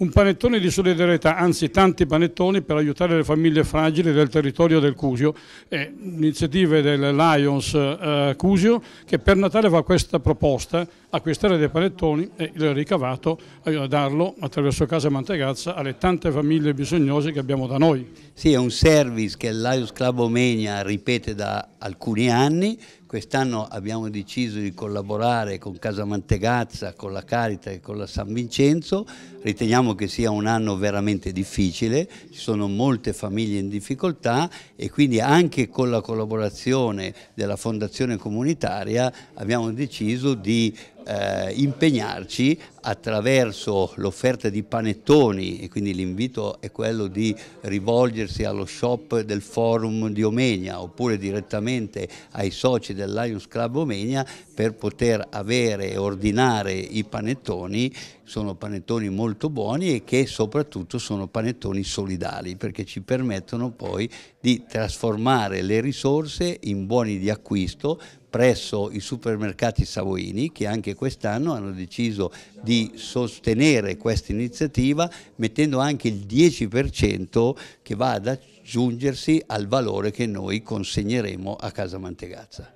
Un panettone di solidarietà, anzi tanti panettoni per aiutare le famiglie fragili del territorio del Cusio, eh, iniziative del Lions eh, Cusio che per Natale fa questa proposta, acquistare dei panettoni e il ricavato eh, darlo attraverso Casa Mantegazza alle tante famiglie bisognose che abbiamo da noi. Sì, è un service che il Lions Club Omegna ripete da alcuni anni Quest'anno abbiamo deciso di collaborare con Casa Mantegazza, con la Carita e con la San Vincenzo. Riteniamo che sia un anno veramente difficile, ci sono molte famiglie in difficoltà e quindi anche con la collaborazione della Fondazione Comunitaria abbiamo deciso di eh, impegnarci attraverso l'offerta di panettoni e quindi l'invito è quello di rivolgersi allo shop del forum di Omegna oppure direttamente ai soci del Lions Club Omegna per poter avere e ordinare i panettoni, sono panettoni molto buoni e che soprattutto sono panettoni solidali perché ci permettono poi di trasformare le risorse in buoni di acquisto presso i supermercati Savoini che anche quest'anno hanno deciso di sostenere questa iniziativa mettendo anche il 10% che va ad aggiungersi al valore che noi consegneremo a Casa Mantegazza.